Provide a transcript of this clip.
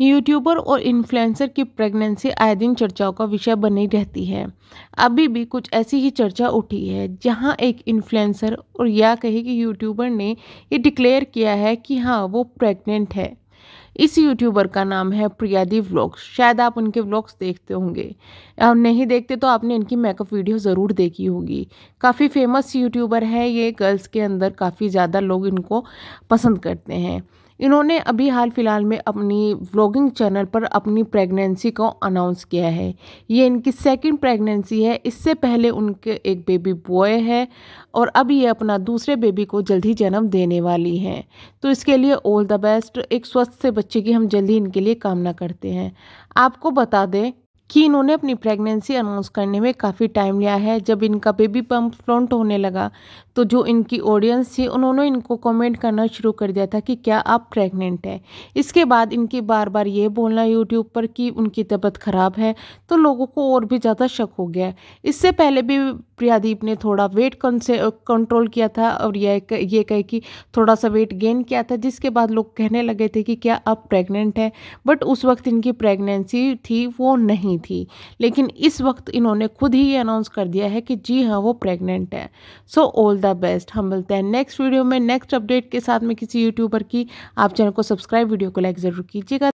YouTuber और influencer की pregnancy आए दिन चर्चाओं का विषय बनी रहती है अभी भी कुछ ऐसी ही चर्चा उठी है जहां एक इन्फ्लुएंसर और या कहे कि यूट्यूबर ने ये डिक्लेयर किया है कि हाँ वो प्रेग्नेंट है इस यूट्यूबर का नाम है प्रियादी व्लॉग्स शायद आप उनके व्लॉग्स देखते होंगे और नहीं देखते तो आपने इनकी मेकअप वीडियो ज़रूर देखी होगी काफ़ी फेमस यूट्यूबर है ये गर्ल्स के अंदर काफ़ी ज़्यादा लोग इनको पसंद करते हैं इन्होंने अभी हाल फिलहाल में अपनी व्लॉगिंग चैनल पर अपनी प्रेगनेंसी को अनाउंस किया है ये इनकी सेकंड प्रेगनेंसी है इससे पहले उनके एक बेबी बॉय है और अब ये अपना दूसरे बेबी को जल्द ही जन्म देने वाली हैं तो इसके लिए ऑल द बेस्ट एक स्वस्थ से बच्चे की हम जल्दी इनके लिए कामना करते हैं आपको बता दें कि इन्होंने अपनी प्रेगनेंसी अनाउंस करने में काफ़ी टाइम लिया है जब इनका बेबी पम्प फ्लॉन्ट होने लगा तो जो इनकी ऑडियंस थी उन्होंने इनको कमेंट करना शुरू कर दिया था कि क्या आप प्रेग्नेंट हैं इसके बाद इनकी बार बार ये बोलना यूट्यूब पर कि उनकी तबीयत ख़राब है तो लोगों को और भी ज़्यादा शक हो गया इससे पहले भी प्रियादीप ने थोड़ा वेट कंट्रोल किया था और यह ये कहे कि थोड़ा सा वेट गेन किया था जिसके बाद लोग कहने लगे थे कि क्या अब प्रेग्नेंट हैं बट उस वक्त इनकी प्रेगनेंसी थी वो नहीं थी लेकिन इस वक्त इन्होंने खुद ही ये अनाउंस कर दिया है कि जी हाँ वो प्रेग्नेंट है सो ऑल द बेस्ट हम मिलते हैं नेक्स्ट वीडियो में नेक्स्ट अपडेट के साथ में किसी यूट्यूबर की आप चैनल को सब्सक्राइब वीडियो को लाइक ज़रूर कीजिएगा